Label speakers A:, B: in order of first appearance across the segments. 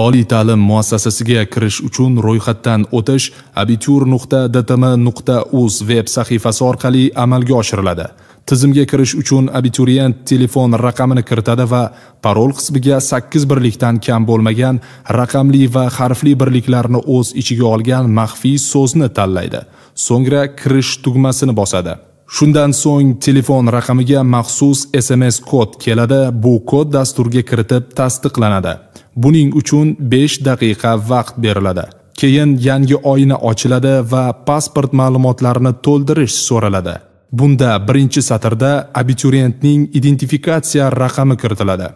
A: oliy ta'lim muassasasiga kirish uchun ro'yxatdan o'tish abitur nuqta dtm nuqta uz veb sahifasi orqali amalga oshiriladi tizimga kirish uchun abituriyent telefon raqamini kiritadi va parol qismiga sakkiz birlikdan kam bo'lmagan raqamli va harfli birliklarni o'z ichiga olgan maxfiy so'zni tanlaydi so'ngra kirish tugmasini bosadi Shundan so'ng telefon raqamiga maxsus SMS kod keladi. Bu kod dasturga kiritib tasdiqlanadi. Buning uchun 5 daqiqa vaqt beriladi. Keyin yangi oyna ochiladi va pasport ma'lumotlarini to'ldirish so'raladi. Bunda birinchi satrda abituriyentning identifikatsiya raqami kiritiladi.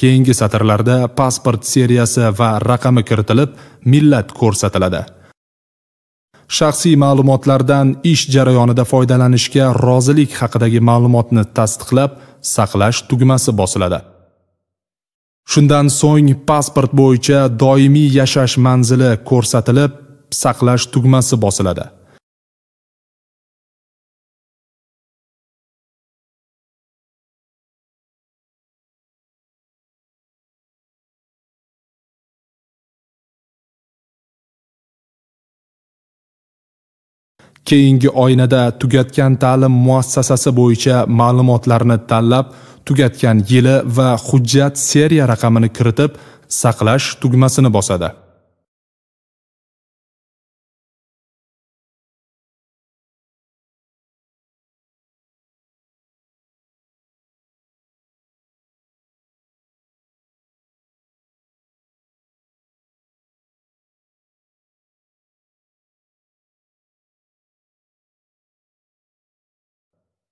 A: Keyingi satrlarda pasport seriyasi va raqami kiritilib, millat ko'rsatiladi. shaxsiy ma'lumotlardan ish jarayonida foydalanishga rozilik haqidagi ma'lumotni tasdiqlab saqlash tugmasi bosiladi shundan so'ng pasport bo'yicha doimiy yashash manzili ko'rsatilib saqlash tugmasi bosiladi keyingi oynada tugatgan ta'lim muassasasi bo'yicha ma'lumotlarni tanlab tugatgan yili va hujjat seriya raqamini kiritib saqlash tugmasini bosadi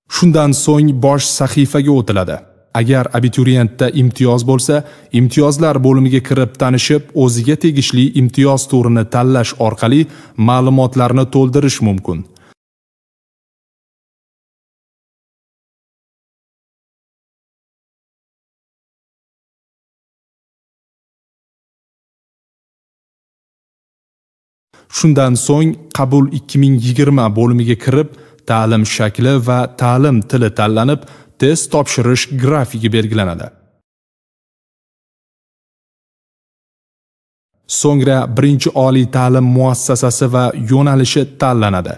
A: Shundan so'ng bosh sahifaga o'tiladi. Agar abituriyentda imtiyoz bo'lsa, imtiyozlar bo'limiga kirib tanishib, o'ziga tegishli imtiyoz turini tanlash orqali ma'lumotlarni to'ldirish mumkin. Shundan so'ng qabul 2020 bo'limiga kirib, ta'lim shakli va ta'lim tili tanlanib, test topshirish grafiki belgilanadi.
B: So'ngra birinchi oliy ta'lim muassasasi va yo'nalishi tanlanadi.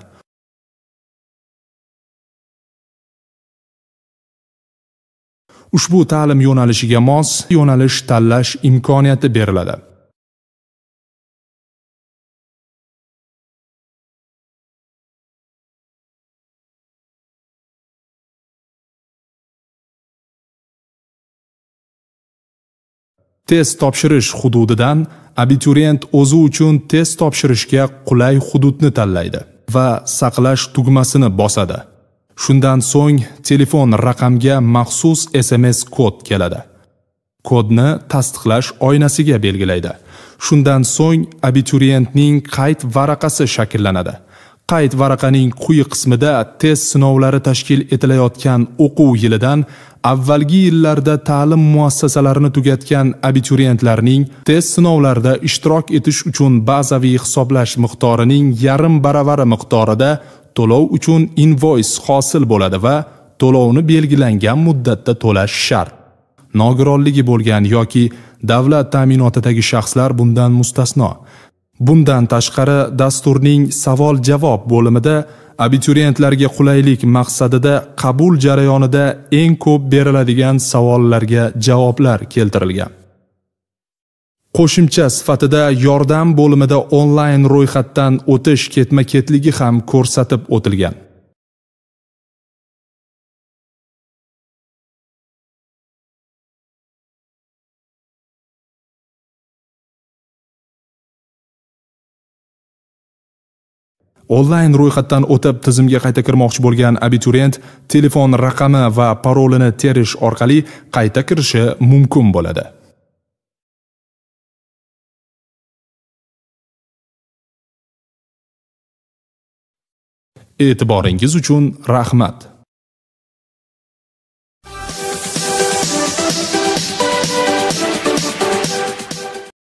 B: Ushbu ta'lim yo'nalishiga mos yo'nalish tanlash imkoniyati beriladi.
A: test topshirish hududidan abituriyent o'zi uchun test topshirishga qulay hududni tanlaydi va saqlash tugmasini bosadi shundan so'ng telefon raqamga maxsus sms kod keladi kodni tasdiqlash oynasiga belgilaydi shundan so'ng abituriyentning qayd varaqasi shakllanadi qayd varaqaning quyi qismida test sinovlari tashkil etilayotgan o'quv yilidan avvalgi yillarda ta'lim muassasalarini tugatgan abituriyentlarning test sinovlarida ishtirok etish uchun bazaviy hisoblash miqdorining yarim baravari miqdorida to'lov uchun invoys hosil bo'ladi va to'lovni belgilangan muddatda to'lash shart nogironligi bo'lgan yoki davlat ta'minotidagi shaxslar bundan mustasno Bundan tashqari dasturning savol-javob bo'limida abituriyentlarga qulaylik maqsadida qabul jarayonida eng ko'p beriladigan savollarga javoblar keltirilgan. Qo'shimcha sifatida yordam bo'limida onlayn ro'yxatdan o'tish ketma-ketligi ham ko'rsatib o'tilgan. onlayn ro'yxatdan o'tib tizimga qayta kirmoqchi bo'lgan abituriyent telefon raqami va parolini terish orqali qayta kirishi mumkin bo'ladi
B: e'tiboringiz uchun rahmat